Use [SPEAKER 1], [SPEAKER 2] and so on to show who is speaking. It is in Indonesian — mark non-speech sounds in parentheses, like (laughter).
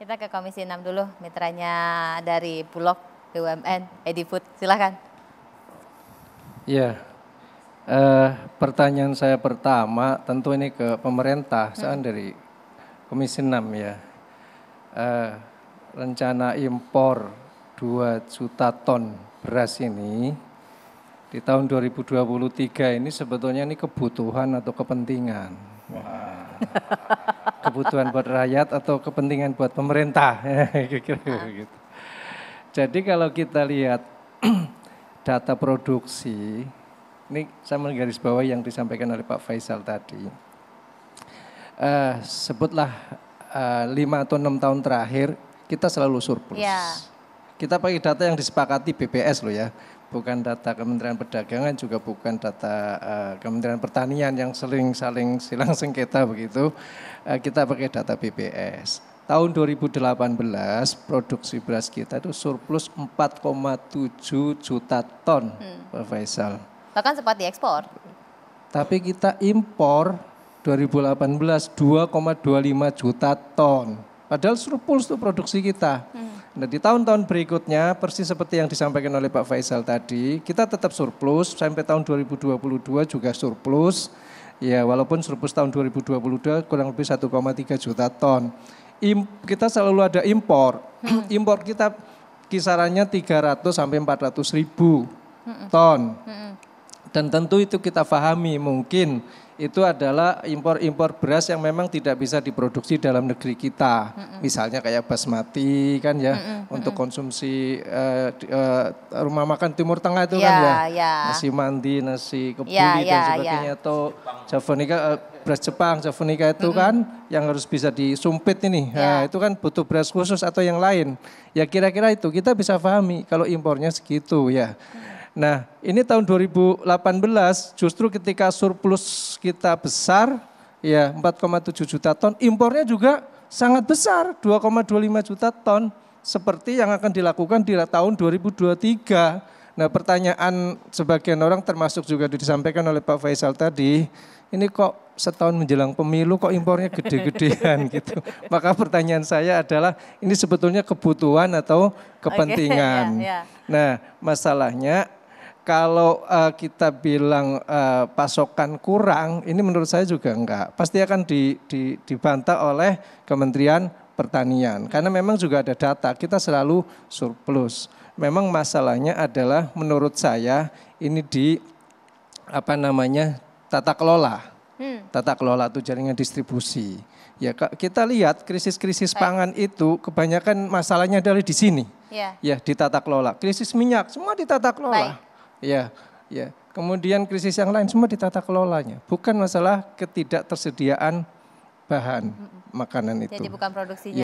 [SPEAKER 1] Kita ke Komisi 6 dulu, mitranya dari Bulog BUMN, Edi Food, silakan. Ya, eh, pertanyaan saya pertama tentu ini ke pemerintah, hmm. dari Komisi 6 ya. Eh, rencana impor 2 juta ton beras ini di tahun 2023 ini sebetulnya ini kebutuhan atau kepentingan. Wah. (laughs) kebutuhan buat rakyat atau kepentingan buat pemerintah. (laughs) Ah. Jadi kalau kita lihat (clears throat) data produksi, ini saya menggaris bawah yang disampaikan oleh Pak Faisal tadi. Uh, sebutlah uh, lima atau enam tahun terakhir kita selalu surplus. Yeah. Kita pakai data yang disepakati BPS loh ya bukan data Kementerian Perdagangan juga bukan data uh, Kementerian Pertanian yang sering saling silang sengketa begitu. Uh, kita pakai data BPS. Tahun 2018 produksi beras kita itu surplus 4,7 juta ton, hmm. Pak Faisal. Bahkan sempat diekspor. Tapi kita impor 2018 2,25 juta ton. Padahal surplus itu produksi kita. Hmm. Nah, di tahun-tahun berikutnya, persis seperti yang disampaikan oleh Pak Faisal tadi, kita tetap surplus sampai tahun 2022 juga surplus. Ya, walaupun surplus tahun 2022 kurang lebih 1,3 juta ton. Im, kita selalu ada impor. Hmm. impor kita kisarannya 300 sampai 400 ribu hmm. ton. Hmm. Dan tentu itu kita pahami mungkin itu adalah impor-impor beras yang memang tidak bisa diproduksi dalam negeri kita. Mm-mm. Misalnya kayak basmati kan ya Mm-mm. untuk konsumsi uh, uh, rumah makan Timur Tengah itu yeah, kan ya. Yeah. Ya. Nasi mandi, nasi kebuli yeah, dan ya, ya. sebagainya atau Javonika, uh, eh, beras Jepang, Javonika itu Mm-mm. kan yang harus bisa disumpit ini. Nah, itu kan butuh beras khusus atau yang lain. Ya kira-kira itu kita bisa pahami kalau impornya segitu ya. Mm. Nah, ini tahun 2018 justru ketika surplus kita besar ya 4,7 juta ton, impornya juga sangat besar 2,25 juta ton seperti yang akan dilakukan di tahun 2023. Nah, pertanyaan sebagian orang termasuk juga disampaikan oleh Pak Faisal tadi, ini kok setahun menjelang pemilu kok impornya gede-gedean (laughs) gitu. Maka pertanyaan saya adalah ini sebetulnya kebutuhan atau (laughs) ya, kepentingan. Okay, ya. yeah, yeah. Nah, masalahnya kalau uh, kita bilang uh, pasokan kurang, ini menurut saya juga enggak. Pasti akan di, di, dibantah oleh Kementerian Pertanian. Karena memang juga ada data, kita selalu surplus. Memang masalahnya adalah menurut saya ini di apa namanya tata kelola. Hmm. Tata kelola itu jaringan distribusi. Ya kita lihat krisis-krisis pangan itu kebanyakan masalahnya adalah di sini. Ya. ya di tata kelola. Krisis minyak semua di tata kelola. Baik. Ya, ya. Kemudian krisis yang lain semua ditata kelolanya, bukan masalah ketidaktersediaan bahan makanan itu. Jadi bukan produksinya.